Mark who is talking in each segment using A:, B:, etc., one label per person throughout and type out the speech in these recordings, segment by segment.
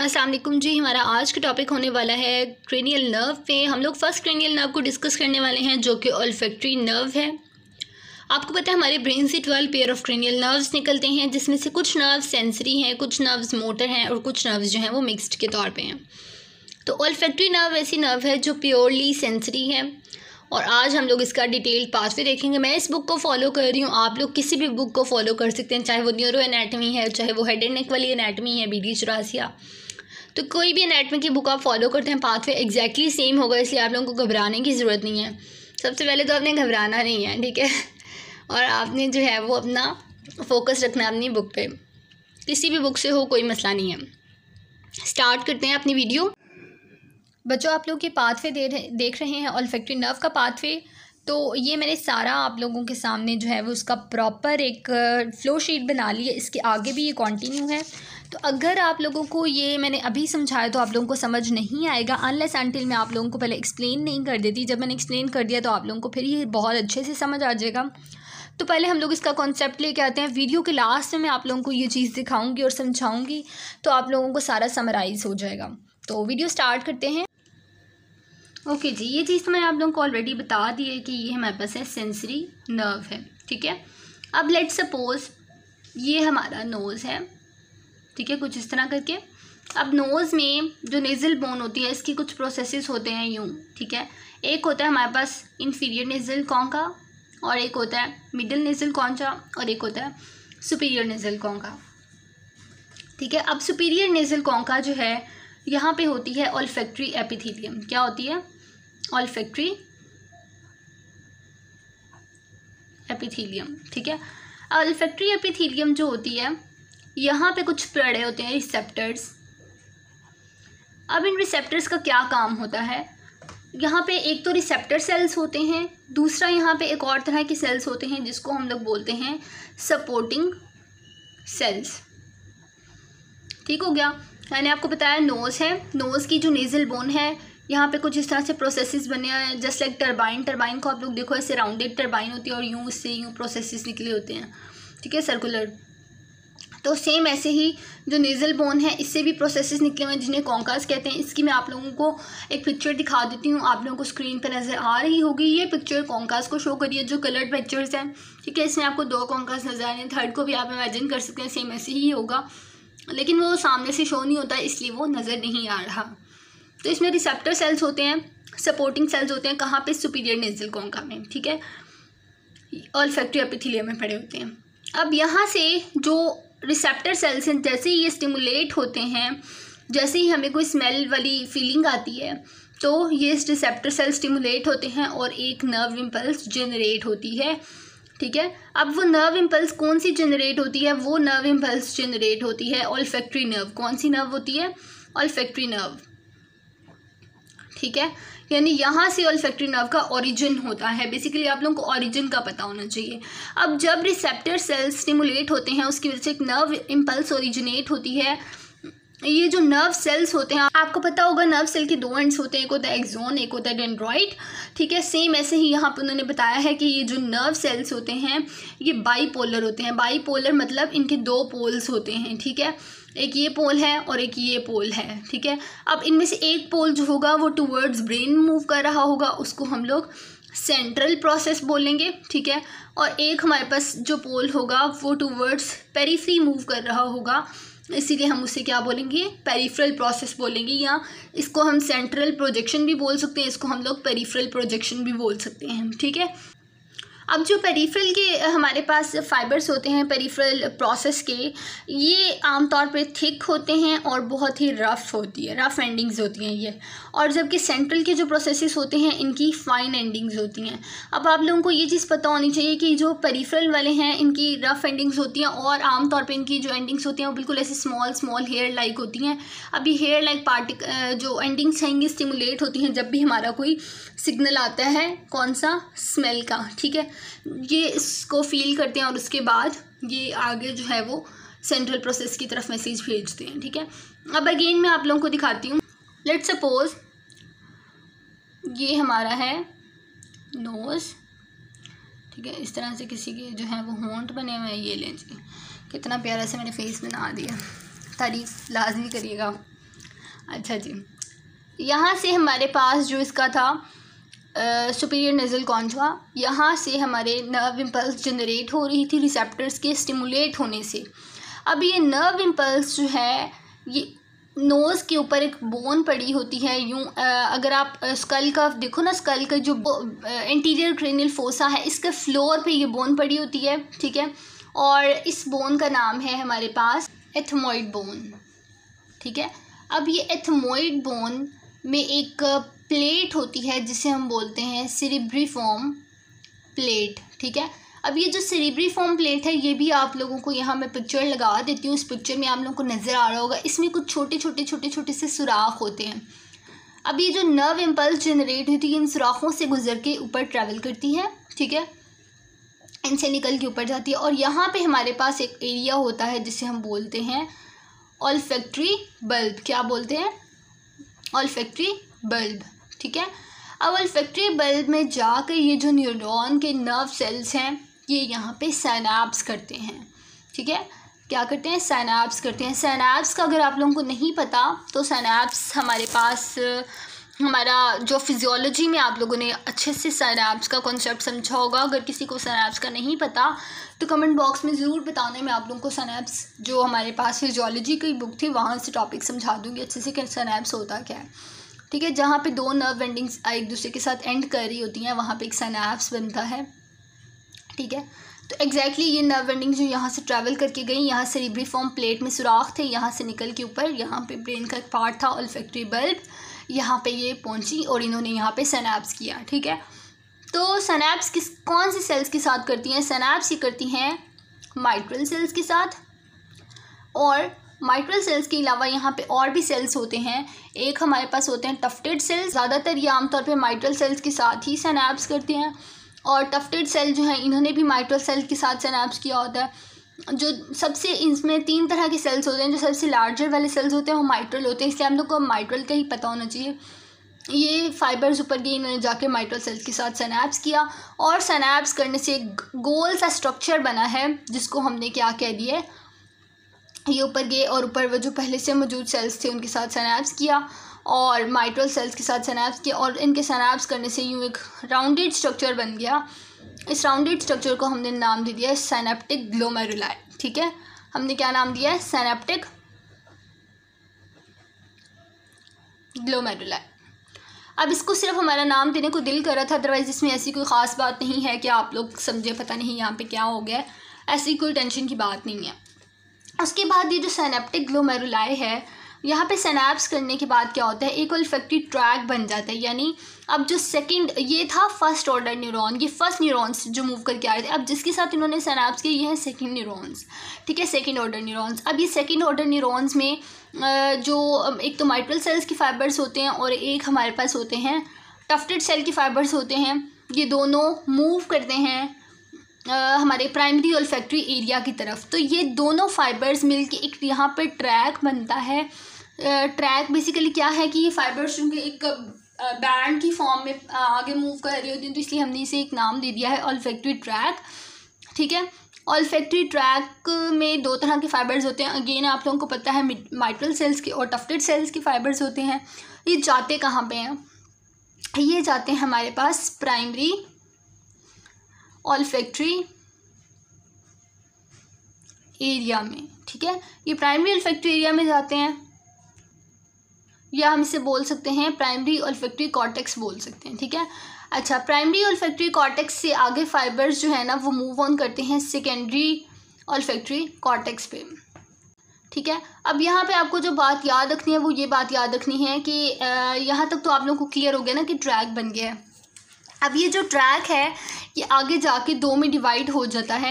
A: असलम जी हमारा आज का टॉपिक होने वाला है क्रेनियल नर्व पे हम लोग फर्स्ट क्रेनियल नर्व को डिस्कस करने वाले हैं जो कि ऑल्फेक्ट्री नर्व है आपको पता है हमारे ब्रेन से twelve pair of cranial nerves निकलते हैं जिसमें से कुछ नर्व सेंसरी हैं कुछ नर्व्स मोटर हैं और कुछ नर्व्स जो हैं वो मिक्सड के तौर पर हैं तो ओल्फेक्ट्री नर्व ऐसी नर्व है जो प्योरली सेंसरी है और आज हम लोग इसका डिटेल्ड पाथवे देखेंगे मैं इस बुक को फॉलो कर रही हूँ आप लोग किसी भी बुक को फॉलो कर सकते हैं चाहे वो न्यूरो एनाटमी है चाहे वो हेड एंड नेक वाली एनाटमी है बी डी चौरासिया तो कोई भी अनेटमी की बुक आप फॉलो करते हैं पाथवे एग्जैक्टली सेम होगा इसलिए आप लोगों को घबराने की ज़रूरत नहीं है सबसे पहले तो आपने घबराना नहीं है ठीक है और आपने जो है वो अपना फोकस रखना अपनी बुक पे किसी भी बुक से हो कोई मसला नहीं है स्टार्ट करते हैं अपनी वीडियो बच्चों आप लोग के पाथवे दे रहे देख रहे हैं ऑलफेक्ट्री नर्व का पाथवे तो ये मैंने सारा आप लोगों के सामने जो है वो उसका प्रॉपर एक फ्लो uh, शीट बना ली है इसके आगे भी ये कंटिन्यू है तो अगर आप लोगों को ये मैंने अभी समझाया तो आप लोगों को समझ नहीं आएगा अनलेस एंटिल मैं आप लोगों को पहले एक्सप्लेन नहीं कर देती जब मैंने एक्सप्लेन कर दिया तो आप लोगों को फिर ये बहुत अच्छे से समझ आ जाएगा तो पहले हम लोग इसका कॉन्सेप्ट लेके आते हैं वीडियो के लास्ट में मैं आप लोगों को ये चीज़ दिखाऊंगी और समझाऊंगी तो आप लोगों को सारा समराइज़ हो जाएगा तो वीडियो स्टार्ट करते हैं ओके okay जी ये चीज़ तो मैंने आप लोगों को ऑलरेडी बता दी है कि ये हमारे पास है सेंसरी नर्व है ठीक है अब लेट सपोज़ ये हमारा नोज़ है ठीक है कुछ इस तरह करके अब नोज़ में जो नेज़ल बोन होती है इसकी कुछ प्रोसेसेस होते हैं यूँ ठीक है एक होता है हमारे पास इन्फीरियर नेज़ल कॉन्का और एक होता है मिडिल नेज़ल सा और एक होता है सुपीरियर नेज़ल कॉन्का ठीक है अब सुपीरियर नेज़ल का जो है यहाँ पे होती है ऑल्फैक्ट्री एपिथीलियम क्या होती है ऑलफैक्ट्री एपिथीलियम ठीक है ऑल्फैक्ट्री एपिथीलियम जो होती है यहाँ पे कुछ पड़े होते हैं रिसेप्टर्स अब इन रिसेप्टर्स का क्या काम होता है यहाँ पे एक तो रिसेप्टर सेल्स होते हैं दूसरा यहाँ पे एक और तरह के सेल्स होते हैं जिसको हम लोग बोलते हैं सपोर्टिंग सेल्स ठीक हो गया मैंने आपको बताया नोज़ है नोज़ की जो नेज़ल बोन है यहाँ पे कुछ इस तरह से प्रोसेसेस बने हैं जस्ट लाइक टरबाइन टरबाइन को आप लोग देखो ऐसे राउंडेड टरबाइन होती है और यूँ इससे यूँ प्रोसेसेस निकले होते हैं ठीक है सर्कुलर तो सेम ऐसे ही जो नेज़ल बोन है इससे भी प्रोसेसेस निकले हुए हैं जिन्हें कॉन्कास कहते हैं इसकी मैं आप लोगों को एक पिक्चर दिखा देती हूँ आप लोगों को स्क्रीन पर नज़र आ रही होगी ये पिक्चर कॉन्कास को शो करिए जो कलर्ड पिक्चर्स हैं ठीक है इसमें आपको दो कॉन्कास नज़र आ रहे हैं थर्ड को भी आप इमेजिन कर सकते हैं सेम ऐसे ही होगा लेकिन वो सामने से शो नहीं होता इसलिए वो नज़र नहीं आ रहा तो इसमें रिसेप्टर सेल्स होते हैं सपोर्टिंग सेल्स होते हैं कहाँ पे सुपीरियर नेजल कोंका में ठीक है और फैक्ट्री एपिथिलिया में पड़े होते हैं अब यहाँ से जो रिसेप्टर सेल्स हैं जैसे ही ये स्टिमुलेट होते हैं जैसे ही हमें कोई स्मेल वाली फीलिंग आती है तो ये रिसेप्टर सेल स्टिमुलेट होते हैं और एक नर्व इम्पल्स जनरेट होती है ठीक है अब वो नर्व इम्पल्स कौन सी जनरेट होती है वो नर्व इम्पल्स जनरेट होती है ऑल्फैक्ट्री नर्व कौन सी नर्व होती है ऑल्फैक्ट्री नर्व ठीक है यानी यहाँ से ऑलफेक्ट्री नर्व का ओरिजिन होता है बेसिकली आप लोगों को ओरिजिन का पता होना चाहिए अब जब रिसेप्टर सेल्स स्टिमुलेट होते हैं उसकी वजह से एक नर्व इम्पल्स ओरिजिनेट होती है ये जो नर्व सेल्स होते हैं आपको पता होगा नर्व सेल के दो एंड्स होते हैं एक होता है एक्जोन एक होता है डेंड्रॉइड ठीक है सेम ऐसे ही यहाँ पर उन्होंने बताया है कि ये जो नर्व सेल्स होते हैं ये बाईपोलर होते हैं बाईपोलर मतलब इनके दो पोल्स होते हैं ठीक है एक ये पोल है और एक ये पोल है ठीक है अब इनमें से एक पोल जो होगा वो टूवर्ड्स ब्रेन मूव कर रहा होगा उसको हम लोग सेंट्रल प्रोसेस बोलेंगे ठीक है और एक हमारे पास जो पोल होगा वो टूवर्ड्स पेरीफ्री मूव कर रहा होगा इसीलिए हम उसे क्या बोलेंगे पेरीफ्रल प्रोसेस बोलेंगे या इसको हम सेंट्रल प्रोजेक्शन भी बोल सकते हैं इसको हम लोग पेरीफ्रल प्रोजेक्शन भी बोल सकते हैं ठीक है अब जो पेरीफ्रल के हमारे पास फाइबर्स होते हैं पेरीफ्रल प्रोसेस के ये आमतौर पर थिक होते हैं और बहुत ही रफ़ होती है रफ़ एंडिंग्स होती हैं ये और जबकि सेंट्रल के जो प्रोसेसेस होते हैं इनकी फ़ाइन एंडिंग्स होती हैं अब आप लोगों को ये चीज़ पता होनी चाहिए कि जो पेरीफ्रल वाले हैं इनकी रफ़ एंडिंग्स होती हैं और आमतौर पर इनकी जो एंडिंग्स होती हैं वो बिल्कुल ऐसे स्मॉल स्मॉल हेयर लाइक होती हैं अब ये हेयर लाइक पार्टिक जो एंडिंग्स हैं ये स्टिमुलेट होती हैं जब भी हमारा कोई सिग्नल आता है कौन सा स्मेल का ठीक है ये इसको फील करते हैं और उसके बाद ये आगे जो है वो सेंट्रल प्रोसेस की तरफ मैसेज भेजते हैं ठीक है अब अगेन मैं आप लोगों को दिखाती हूँ लेट सपोज ये हमारा है नोज़ ठीक है इस तरह से किसी के जो है वो होंट बने हुए हैं ये लें जी कितना प्यारा से मैंने फेस बना दिया तारीफ लाजमी करिएगा अच्छा जी यहाँ से हमारे पास जो इसका था सुपीरियर नज़ल कॉन्जवा यहाँ से हमारे नर्व इम्पल्स जनरेट हो रही थी रिसेप्टर्स के स्टिमुलेट होने से अब ये नर्व इम्पल्स जो है ये नोज़ के ऊपर एक बोन पड़ी होती है यूँ अगर आप स्कल का देखो ना स्कल का जो इंटीरियर क्रेनियल फोसा है इसके फ्लोर पे ये बोन पड़ी होती है ठीक है और इस बोन का नाम है हमारे पास एथमोइड बोन ठीक है अब ये एथमोइड बोन में एक प्लेट होती है जिसे हम बोलते हैं फॉर्म प्लेट ठीक है अब ये जो फॉर्म प्लेट है ये भी आप लोगों को यहाँ मैं पिक्चर लगा देती हूँ इस पिक्चर में आप लोगों को नज़र आ रहा होगा इसमें कुछ छोटे छोटे छोटे छोटे से सुराख होते हैं अब ये जो नर्व इम्पल्स जनरेट होती है इन सुराखों से गुजर के ऊपर ट्रैवल करती है ठीक है इनसे निकल के ऊपर जाती है और यहाँ पे हमारे पास एक एरिया होता है जिसे हम बोलते हैं ऑल फैक्ट्री बल्ब क्या बोलते हैं ऑल फैक्ट्री बल्ब ठीक है अब अल्फेक्ट्री बल्ब में जाकर ये जो न्यूरॉन के नर्व सेल्स हैं ये यहाँ पे सैनाप्स करते हैं ठीक है क्या करते हैं सैनाप्स करते हैं सैनाप्स का अगर आप लोगों को नहीं पता तो सैनाप्स हमारे पास हमारा जो फिजियोलॉजी में आप लोगों ने अच्छे से सैनाप्स का कॉन्सेप्ट समझा होगा अगर किसी को सैनाप्स का नहीं पता तो कमेंट बॉक्स में ज़रूर बताने मैं आप लोगों को सैनाप्स जो हमारे पास फिजियोलॉजी की बुक थी वहाँ से टॉपिक समझा दूँगी अच्छे से कि सैनाप्स होता क्या है ठीक है जहाँ पे दो नर्व एंडिंग्स एक दूसरे के साथ एंड कर रही होती हैं वहाँ पे एक सनाप्स बनता है ठीक है तो एग्जैक्टली exactly ये नर्व एंडिंग जो यहाँ से ट्रैवल करके गई यहाँ से रिबरी फॉर्म प्लेट में सुराख थे यहाँ से निकल के ऊपर यहाँ पे ब्रेन का एक पार्ट था ऑल्फेक्ट्री बल्ब यहाँ पे ये पहुँची और इन्होंने यहाँ पे सनैप्स किया ठीक है तो सनैप्स किस कौन सी सेल्स के साथ करती हैं सनैप्स ये करती हैं माइक्रल सेल्स के साथ और माइट्रल सेल्स के अलावा यहाँ पे और भी सेल्स होते हैं एक हमारे पास होते हैं टफ्टेड सेल्स ज़्यादातर ये आमतौर पर माइक्रल सेल्स के साथ ही सैनैप्स करते हैं और टफ्टेड सेल जो हैं इन्होंने भी माइक्रो सेल के साथ सैनैप्स किया होता है जो सबसे इसमें तीन तरह के सेल्स होते हैं जो सबसे लार्जर वाले सेल्स होते हैं वो माइट्रल होते हैं इसलिए हम लोग को माइट्रल का ही पता होना चाहिए ये फाइबर्स ऊपर गए इन्होंने जाके माइट्रल सेल्स के साथ सनैप्स किया और सैनैप्स करने से एक गोल सा स्ट्रक्चर बना है जिसको हमने क्या कह दिया ये ऊपर गए और ऊपर वो जो पहले से मौजूद सेल्स थे उनके साथ सनैप्स किया और माइट्रल सेल्स के साथ सनैप्स किया और इनके सनैप्स करने से यूँ एक राउंडेड स्ट्रक्चर बन गया इस राउंडेड स्ट्रक्चर को हमने नाम दे दिया है सैनेप्टिक ग्लोमेरुलाई ठीक है हमने क्या नाम दिया है सैनेप्टिक ग्लोमेरुलाई अब इसको सिर्फ हमारा नाम देने को दिल कर रहा था अदरवाइज़ इसमें ऐसी कोई ख़ास बात नहीं है कि आप लोग समझे पता नहीं यहाँ पे क्या हो गया ऐसी कोई टेंशन की बात नहीं है उसके बाद ये जो सैनेप्टिक ग्लोमेरुलाई है यहाँ पे सैनाप्स करने के बाद क्या होता है एक ओल्फेक्टिव ट्रैक बन जाता है यानी अब जो सेकंड ये था फर्स्ट ऑर्डर न्यूरॉन ये फर्स्ट न्यूरॉन्स जो मूव करके आए थे अब जिसके साथ इन्होंने सेनेप्स किए ये हैं सेकंड न्यूरॉन्स ठीक है सेकंड ऑर्डर न्यूरॉन्स अब ये सेकंड ऑर्डर न्यूरॉन्स में जो एक तो माइट्रल सेल्स के फाइबर्स होते हैं और एक हमारे पास होते हैं टफ्टेड सेल के फाइबर्स होते हैं ये दोनों मूव करते हैं हमारे प्राइमरी ओल्फैक्ट्री एरिया की तरफ तो ये दोनों फाइबर्स मिलके एक यहाँ पर ट्रैक बनता है ट्रैक बेसिकली क्या है कि ये फाइबर्स चूँकि एक बैंड की फॉर्म में आगे मूव कर रही होती हैं तो इसलिए हमने इसे एक नाम दे दिया है ऑल्फैक्ट्री ट्रैक ठीक है ऑल्फैक्ट्री ट्रैक में दो तरह के फाइबर्स होते हैं अगेन आप लोगों को पता है माइट्रल सेल्स के और टफ्टेड सेल्स के फाइबर्स होते हैं ये जाते कहाँ पे हैं ये जाते हैं हमारे पास प्राइमरी ऑलफैक्ट्री एरिया में ठीक है ये प्राइमरी ऑलफैक्ट्री एरिया में जाते हैं या हम इसे बोल सकते हैं प्राइमरी ऑलफैक्ट्री कॉर्टेक्स बोल सकते हैं ठीक है अच्छा प्राइमरी ऑलफैक्ट्री कॉर्टेक्स से आगे फाइबर्स जो है ना वो मूव ऑन करते हैं सेकेंडरी ऑलफैक्ट्री कॉर्टेक्स पे ठीक है अब यहाँ पे आपको जो बात याद रखनी है वो ये बात याद रखनी है कि यहाँ तक तो आप लोगों को क्लियर हो गया ना कि ट्रैक बन गया है अब ये जो ट्रैक है ये आगे जाके दो में डिवाइड हो जाता है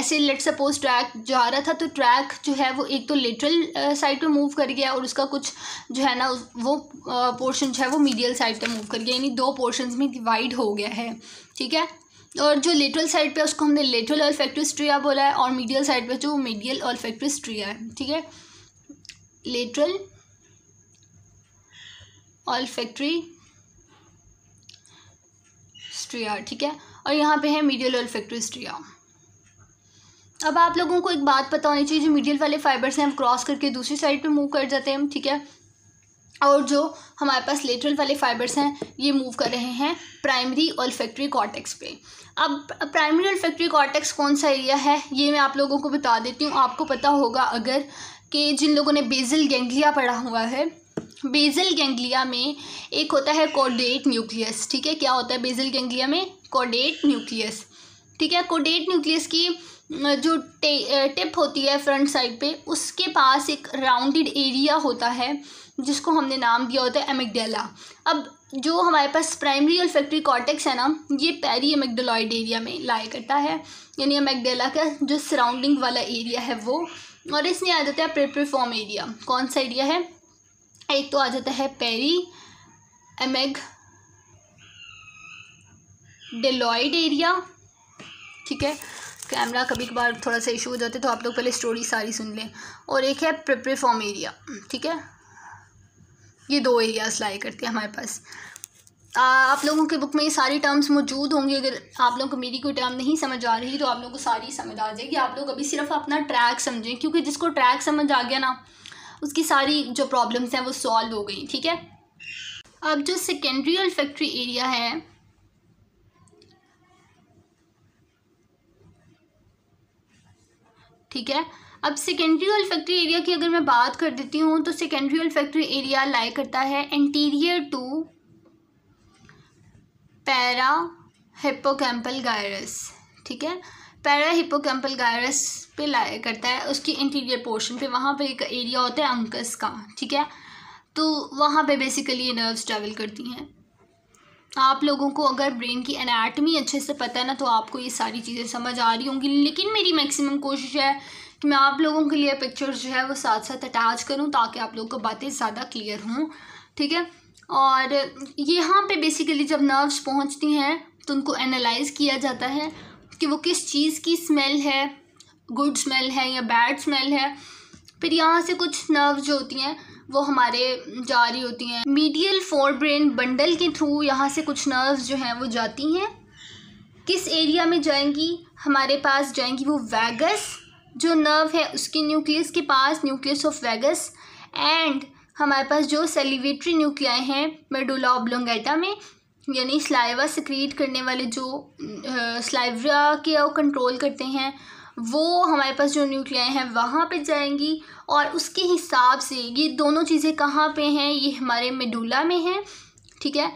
A: ऐसे लेट सपोज ट्रैक जा रहा था तो ट्रैक जो है वो एक तो लेटरल साइड पे मूव कर गया और उसका कुछ जो है ना वो पोर्शन जो है वो मीडियल साइड पे मूव कर गया यानी दो पोर्शन में डिवाइड हो गया है ठीक है और जो लेटरल साइड पे उसको हमने लेटरल ऑल्फेक्ट्रिस ट्रिया बोला है और मीडियल साइड पे जो मीडियल ऑल्फेक्ट्रिस ट्रिया है ठीक है लेटरल ऑल्फेक्ट्री स्ट्रिया ठीक है और यहाँ पे है मीडियल ऑल्फेक्ट्री स्ट्रिया अब आप लोगों को एक बात पता होनी चाहिए जो मीडियल वाले फाइबर्स हैं हम क्रॉस करके दूसरी साइड पे मूव कर जाते हैं ठीक है और जो हमारे पास लेटरल वाले फाइबर्स हैं ये मूव कर रहे हैं प्राइमरी ऑल्फेक्ट्री कॉर्टेक्स पे अब प्राइमरी ऑल्फेक्ट्री कॉर्टेक्स कौन सा एरिया है ये मैं आप लोगों को बता देती हूँ आपको पता होगा अगर कि जिन लोगों ने बेजल गेंगलिया पढ़ा हुआ है बेजल गेंगलिया में एक होता है कोडेट न्यूक्लियस ठीक है क्या होता है बेजल गेंगलिया में कोडेट न्यूक्लियस ठीक है कोडेट न्यूक्लियस की जो टे, टिप होती है फ्रंट साइड पे उसके पास एक राउंडेड एरिया होता है जिसको हमने नाम दिया होता है एमिगडेला अब जो हमारे पास प्राइमरी ऑल्फेक्ट्री कॉर्टेक्स है ना ये पैरी एमिगडोलॉइड एरिया में लाया करता है यानी एमिगडेला का जो सराउंडिंग वाला एरिया है वो और इसमें आ जाता है प्रिप्रीफॉर्म एरिया कौन सा एरिया है एक तो आ जाता है पेरी एमेग डेलॉइड एरिया ठीक है कैमरा कभी कभार थोड़ा सा इशू हो जाते तो आप लोग पहले स्टोरी सारी सुन लें और एक है प्रिप्रेफॉर्म एरिया ठीक है ये दो एरियाज लाए करते हैं हमारे पास आ, आप लोगों के बुक में ये सारी टर्म्स मौजूद होंगी अगर आप लोगों को मेरी कोई टर्म नहीं समझ आ रही तो आप लोगों को सारी समझ आ जाएगी आप लोग अभी सिर्फ अपना ट्रैक समझें क्योंकि जिसको ट्रैक समझ आ गया ना उसकी सारी जो प्रॉब्लम्स हैं वो सॉल्व हो गई ठीक है अब जो सेकेंडरी फैक्ट्री एरिया है ठीक है अब सेकेंड्रियल फैक्ट्री एरिया की अगर मैं बात कर देती हूँ तो सेकेंड्रियल फैक्ट्री एरिया लाई करता है anterior to para hippocampal gyrus ठीक है पैरा हिपोकैम्पल गायरस पे लाया करता है उसकी इंटीरियर पोर्शन पे वहाँ पे एक एरिया होता है अंकस का ठीक है तो वहाँ पे बेसिकली ये नर्व्स ट्रैवल करती हैं आप लोगों को अगर ब्रेन की एनाटमी अच्छे से पता है ना तो आपको ये सारी चीज़ें समझ आ रही होंगी लेकिन मेरी मैक्सिमम कोशिश है कि मैं आप लोगों के लिए पिक्चर्स जो है वो साथ साथ अटैच करूँ ताकि आप लोगों को बातें ज़्यादा क्लियर हों ठीक है और यहाँ पे बेसिकली जब नर्व्स पहुँचती हैं तो उनको एनालाइज किया जाता है कि वो किस चीज़ की स्मेल है गुड स्मेल है या बैड स्मेल है फिर यहाँ से कुछ नर्व जो होती हैं वो हमारे जा रही होती हैं मीडियल फोर ब्रेन बंडल के थ्रू यहाँ से कुछ नर्व्स जो हैं वो जाती हैं किस एरिया में जाएंगी हमारे पास जाएंगी वो वैगस जो नर्व है उसके न्यूक्लियस के पास न्यूक्लियस ऑफ वैगस एंड हमारे पास जो सेलिवेटरी न्यूक्लियाई हैं मेडुला ऑब्लोंगेटा में यानी स्लाइवा सिक्रीट करने वाले जो स्लाइवा के कंट्रोल करते हैं वो हमारे पास जो न्यूक्लियाई हैं वहाँ पे जाएंगी और उसके हिसाब से ये दोनों चीज़ें कहाँ पे हैं ये हमारे मेडुला में हैं ठीक है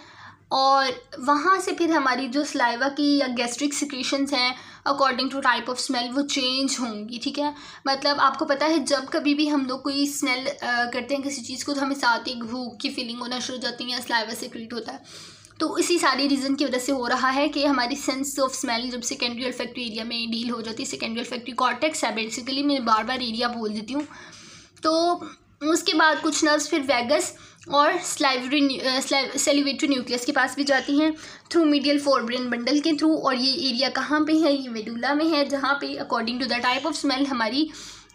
A: और वहाँ से फिर हमारी जो स्लाइवा की या गैस्ट्रिक सिक्रेशंस हैं according to type of smell वो चेंज होंगी ठीक है मतलब आपको पता है जब कभी भी हम लोग कोई स्मेल करते हैं किसी चीज़ को तो हमें साथ ही भूख की फीलिंग होना शुरू हो जाती है या स्लाइवा सिक्रेट होता है तो इसी सारी रीज़न की वजह से हो रहा है कि हमारी सेंस ऑफ स्मेल जब सेकेंडरी अल्फेक्टिव एरिया में डील हो जाती है सेकेंडरी अल्फेक्टिव कॉर्टेक्स है बेसिकली मैं बार बार एरिया बोल देती हूँ तो उसके बाद कुछ नर्व्स फिर वेगस और स्लाइवरी सेलिवेटरी न्यूक्लियस के पास भी जाती हैं through medial forebrain bundle के थ्रू और ये एरिया कहाँ पे है ये मेडुला में है जहाँ पे according to the type of smell हमारी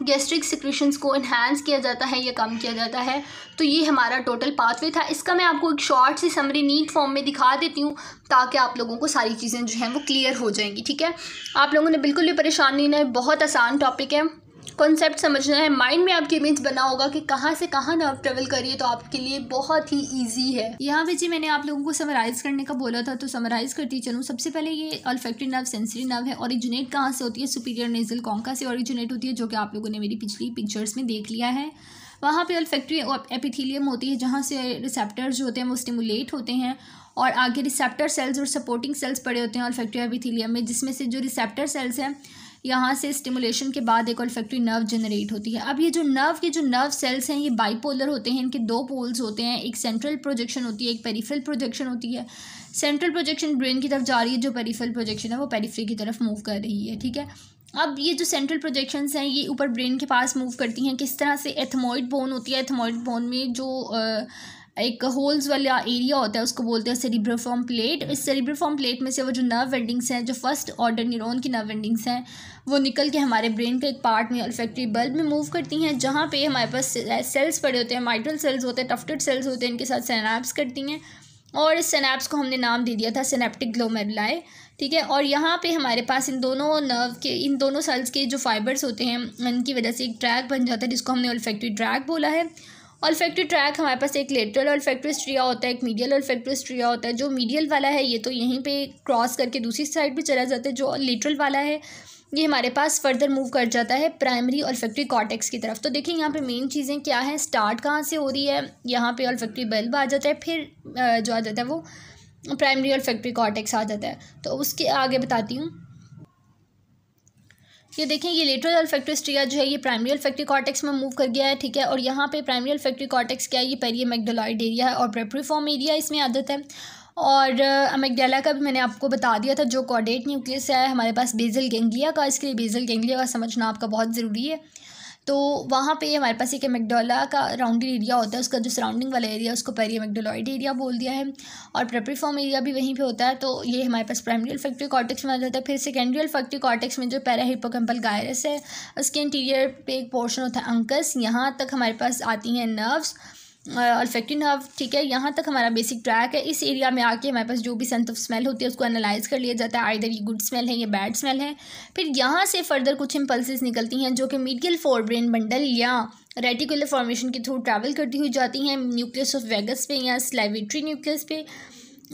A: गैस्ट्रिक सिक्रेशंस को इन्हांस किया जाता है या कम किया जाता है तो ये हमारा टोटल पाथवे था इसका मैं आपको एक शॉर्ट सी समरी नीट फॉर्म में दिखा देती हूँ ताकि आप लोगों को सारी चीज़ें जो हैं वो क्लियर हो जाएंगी ठीक है आप लोगों ने बिल्कुल भी परेशान नहीं ना बहुत आसान टॉपिक है कॉन्सेप्ट समझना है माइंड में आपके इमेज बना होगा कि कहाँ से कहाँ आप ट्रेवल करिए तो आपके लिए बहुत ही ईजी है यहाँ पे जी मैंने आप लोगों को समराइज़ करने का बोला था तो समराइज़ करती चलूँ सबसे पहले ये अल्फेक्टिव नर्व सेंसरी नर्व है ओरिजिनेट कहाँ से होती है सुपीरियर नेजल कॉन्का से ओरिजिनेट होती है जो कि आप लोगों ने मेरी पिछली पिक्चर्स में देख लिया है वहाँ पे अल्फेक्ट्री एपिथीलियम होती है जहाँ से रिसेप्टर्स जो होते हैं वो स्टिमुलेट होते हैं और आगे रिसेप्टर सेल्स और सपोर्टिंग सेल्स पड़े होते हैं और एपिथीलियम में जिसमें से जो रिसेप्टर सेल्स हैं यहाँ से स्टिमुलेशन के बाद एक ऑलफेक्ट्री नर्व जनरेट होती है अब ये जो नर्व के जो नर्व सेल्स हैं ये बाइपोलर होते हैं इनके दो पोल्स होते हैं एक सेंट्रल प्रोजेक्शन होती है एक पेरीफिल प्रोजेक्शन होती है सेंट्रल प्रोजेक्शन ब्रेन की तरफ जा रही है जो पेरीफिल प्रोजेक्शन है वो पेरीफ्री की तरफ मूव कर रही है ठीक है अब ये जो सेंट्रल प्रोजेक्शंस हैं ये ऊपर ब्रेन के पास मूव करती हैं किस तरह से एथमोइड बोन होती है एथमोइड बोन में जो आ, एक होल्स वाला एरिया होता है उसको बोलते हैं सेरिब्रोफॉर्म प्लेट इस सेरिब्रोफॉर्म प्लेट में से वो जो नर्व एंडिंग्स हैं जो फर्स्ट ऑर्डर न्यूरॉन की नर्व एंडिंग्स हैं वो निकल के हमारे ब्रेन के एक पार्ट में अल्फेक्ट्री बल्ब में मूव करती हैं जहाँ पे हमारे पास सेल्स पड़े होते हैं माइट्रल सेल्स होते हैं टफ्टेड सेल्स होते हैं इनके साथ सेनाप्स करती हैं और इस सेनेप्स को हमने नाम दे दिया था सेनेप्टिक ग्लोमेरुलाई ठीक है और यहाँ पे हमारे पास इन दोनों नर्व के इन दोनों सेल्स के जो फाइबर्स होते हैं इनकी वजह से एक ट्रैक बन जाता है जिसको हमने ओल्फेक्ट्री ट्रैक बोला है ऑल्फेक्ट्री ट्रैक हमारे पास एक लेटरल ऑल्फेक्ट्री स्ट्रिया होता है एक मीडियल ऑल्फेक्ट्री स्ट्रिया होता है जो मीडियल वाला है ये तो यहीं पे क्रॉस करके दूसरी साइड पे चला जाता है जो लेटरल वाला है ये हमारे पास फर्दर मूव कर जाता है प्राइमरी फैक्ट्री कॉटेक्स की तरफ तो देखिए यहाँ पे मेन चीज़ें क्या है स्टार्ट कहाँ से हो रही है यहाँ पे फैक्ट्री बल्ब आ जाता है फिर जो आ जाता है वो प्राइमरी फैक्ट्री कॉटेक्स आ जाता है तो उसके आगे बताती हूँ ये देखें ये लेटरल अल्फेक्टिव स्ट्रिया जो है ये प्राइमरी अल्फेक्टिव कॉर्टेक्स में मूव कर गया है ठीक है और यहाँ पे प्राइमरी अल्फेक्टिव कॉर्टेक्स क्या है ये पेरिय मैगडोलाइड एरिया है और प्रेप्रीफॉर्म एरिया इसमें आदत है और अमेगडेला का भी मैंने आपको बता दिया था जो कॉर्डेट न्यूक्लियस है हमारे पास बेजल गेंगलिया का इसके लिए बेजल गेंगलिया का समझना आपका बहुत ज़रूरी है तो वहाँ पे हमारे पास एक मैकडोला का राउंडेड एरिया होता है उसका जो सराउंडिंग वाला एरिया उसको पेरिया मैकडोलॉइड एरिया बोल दिया है और प्रेपरीफॉर्म एरिया भी वहीं पे होता है तो ये हमारे पास प्राइमरी फैक्ट्री कॉर्टेक्स में आ जाता है फिर सेकेंडरी फैक्ट्री कॉर्टेक्स में जो पैरा हिपोकम्पल गायरस है उसके इंटीरियर पे एक पोर्शन होता है अंकस यहाँ तक हमारे पास आती हैं नर्व्स अल्फेक्टिन नर्व ठीक है यहाँ तक हमारा बेसिक ट्रैक है इस एरिया में आके हमारे पास जो भी सेंस ऑफ स्मेल होती है उसको एनालाइज कर लिया जाता है आइधर ये गुड स्मेल है ये बैड स्मेल है फिर यहाँ से फर्दर कुछ इम्पल्सिस निकलती हैं जो कि मीडियल फोर ब्रेन बंडल या रेटिकुलर फॉर्मेशन के थ्रू ट्रैवल करती हुई जाती हैं न्यूक्लियस ऑफ वेगस पे या स्लेविट्री न्यूक्लियस पे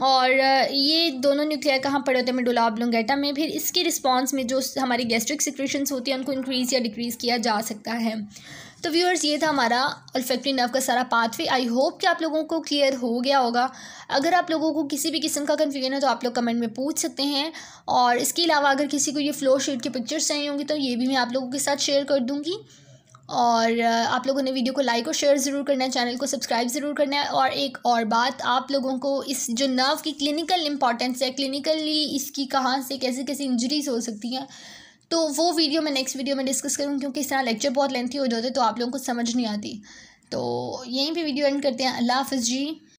A: और ये दोनों न्यूक्लियर कहाँ पड़े होते हैं मेडुला ऑब्लोंगेटा में फिर इसके रिस्पांस में जो हमारी गैस्ट्रिक सिक्रेशंस होती हैं उनको इंक्रीज़ या डिक्रीज़ किया जा सकता है तो व्यूअर्स ये था हमारा अल्फेक्ट्री नर्व का सारा पाथवे आई होप कि आप लोगों को क्लियर हो गया होगा अगर आप लोगों को किसी भी किस्म का कन्फ्यूजन है तो आप लोग कमेंट में पूछ सकते हैं और इसके अलावा अगर किसी को ये फ्लो शीट की पिक्चर्स चाहिए होंगी तो ये भी मैं आप लोगों के साथ शेयर कर दूँगी और आप लोगों ने वीडियो को लाइक और शेयर ज़रूर करना है चैनल को सब्सक्राइब ज़रूर करना है और एक और बात आप लोगों को इस जो नर्व की क्लिनिकल इंपॉर्टेंस है क्लिनिकली इसकी कहाँ से कैसे कैसे इंजरीज हो सकती हैं तो वो वीडियो मैं नेक्स्ट वीडियो में डिस्कस करूँ क्योंकि इस तरह लेक्चर बहुत लेंथी हो जाते तो आप लोगों को समझ नहीं आती तो यहीं पे वीडियो एंड करते हैं अल्लाह हाफ जी